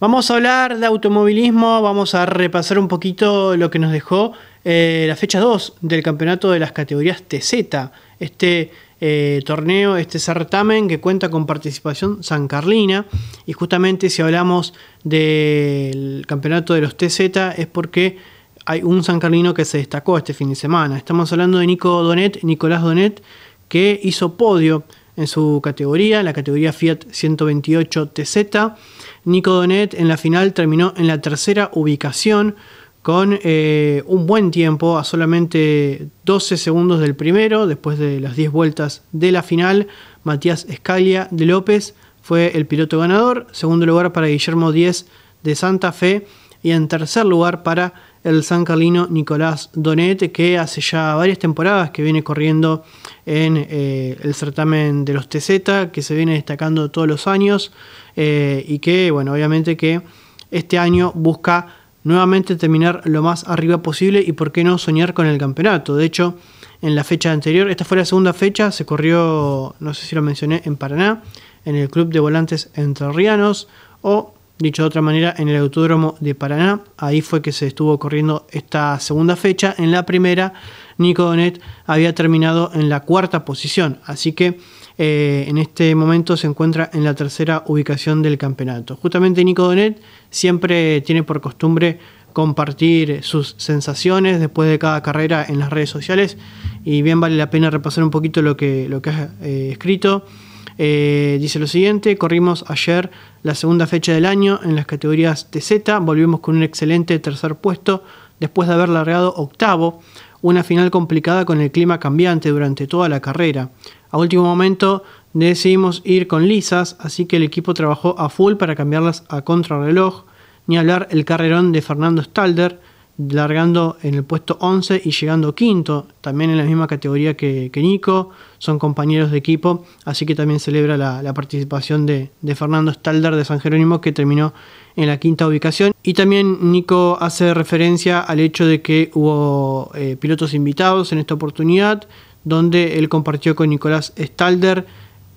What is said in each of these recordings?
Vamos a hablar de automovilismo, vamos a repasar un poquito lo que nos dejó eh, la fecha 2 del campeonato de las categorías TZ, este eh, torneo, este certamen que cuenta con participación San Carlina. Y justamente si hablamos del campeonato de los TZ es porque hay un San Carlino que se destacó este fin de semana. Estamos hablando de Nico Donet, Nicolás Donet, que hizo podio en su categoría, la categoría Fiat 128 TZ. Nico Donet en la final terminó en la tercera ubicación con eh, un buen tiempo a solamente 12 segundos del primero, después de las 10 vueltas de la final. Matías Escalia de López fue el piloto ganador, segundo lugar para Guillermo Díez de Santa Fe y en tercer lugar para el san carlino Nicolás Donet, que hace ya varias temporadas que viene corriendo en eh, el certamen de los TZ, que se viene destacando todos los años eh, y que, bueno, obviamente que este año busca nuevamente terminar lo más arriba posible y por qué no soñar con el campeonato. De hecho, en la fecha anterior, esta fue la segunda fecha, se corrió, no sé si lo mencioné, en Paraná, en el Club de Volantes Entrerrianos o dicho de otra manera, en el Autódromo de Paraná. Ahí fue que se estuvo corriendo esta segunda fecha. En la primera, Nico Donet había terminado en la cuarta posición, así que eh, en este momento se encuentra en la tercera ubicación del campeonato. Justamente Nico Donet siempre tiene por costumbre compartir sus sensaciones después de cada carrera en las redes sociales y bien vale la pena repasar un poquito lo que, lo que has eh, escrito. Eh, dice lo siguiente, corrimos ayer la segunda fecha del año en las categorías TZ. Volvimos con un excelente tercer puesto después de haber largado octavo, una final complicada con el clima cambiante durante toda la carrera. A último momento decidimos ir con lisas, así que el equipo trabajó a full para cambiarlas a contrarreloj, ni hablar el carrerón de Fernando Stalder, largando en el puesto 11 y llegando quinto, también en la misma categoría que, Nico, son compañeros de equipo, así que también celebra la, participación de, Fernando Stalder de San Jerónimo que terminó en la quinta ubicación. Y también Nico hace referencia al hecho de que hubo eh, pilotos invitados en esta oportunidad, donde él compartió con Nicolás Stalder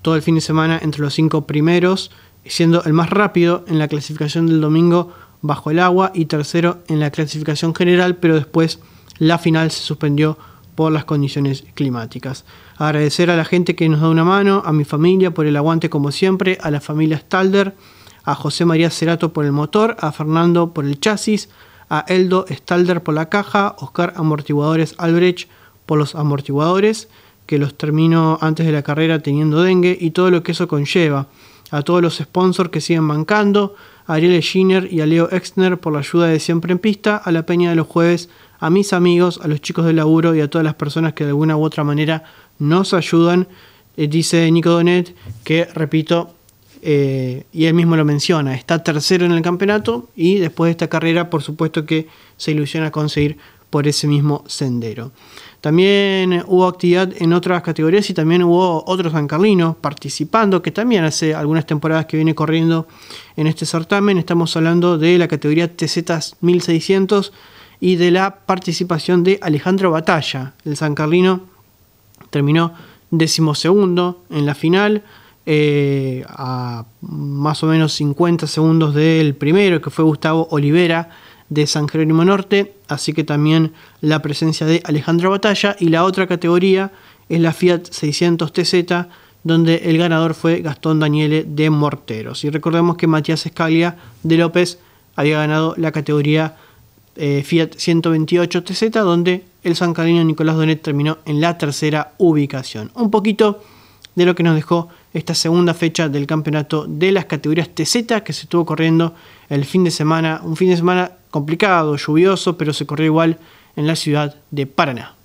todo el fin de semana entre los cinco primeros, siendo el más rápido en la clasificación del domingo bajo el agua y tercero en la clasificación general, pero después la final se suspendió por las condiciones climáticas. Agradecer a la gente que nos da una mano, a mi familia por el aguante como siempre, a la familia Stalder, a José María Cerato por el motor, a Fernando por el chasis, a Eldo Stalder por la caja, Oscar Amortiguadores Albrecht por los amortiguadores, que los terminó antes de la carrera teniendo dengue y todo lo que eso conlleva a todos los sponsors que siguen bancando, a Ariel Giner y a Leo Exner por la ayuda de siempre en pista, a la peña de los jueves, a mis amigos, a los chicos del laburo y a todas las personas que de alguna u otra manera nos ayudan. Eh, dice Nico Donet que, repito, eh, y él mismo lo menciona, está tercero en el campeonato y después de esta carrera, por supuesto que se ilusiona conseguir por ese mismo sendero. También hubo actividad en otras categorías y también hubo otro San Carlino participando, que también hace algunas temporadas que viene corriendo en este certamen. Estamos hablando de la categoría TZ 1600 y de la participación de Alejandro Batalla. El San Carlino terminó decimosegundo en la final, eh, a más o menos 50 segundos del primero, que fue Gustavo Olivera de San Jerónimo Norte, así que también la presencia de Alejandro Batalla. Y la otra categoría es la Fiat 600 TZ, donde el ganador fue Gastón Daniele de Morteros. Y recordemos que Matías Escalia de López había ganado la categoría eh, Fiat 128 TZ, donde el San Nicolás Donet terminó en la tercera ubicación. Un poquito de lo que nos dejó esta segunda fecha del campeonato de las categorías TZ que se estuvo corriendo el fin de semana, un fin de semana complicado, lluvioso, pero se corrió igual en la ciudad de Paraná.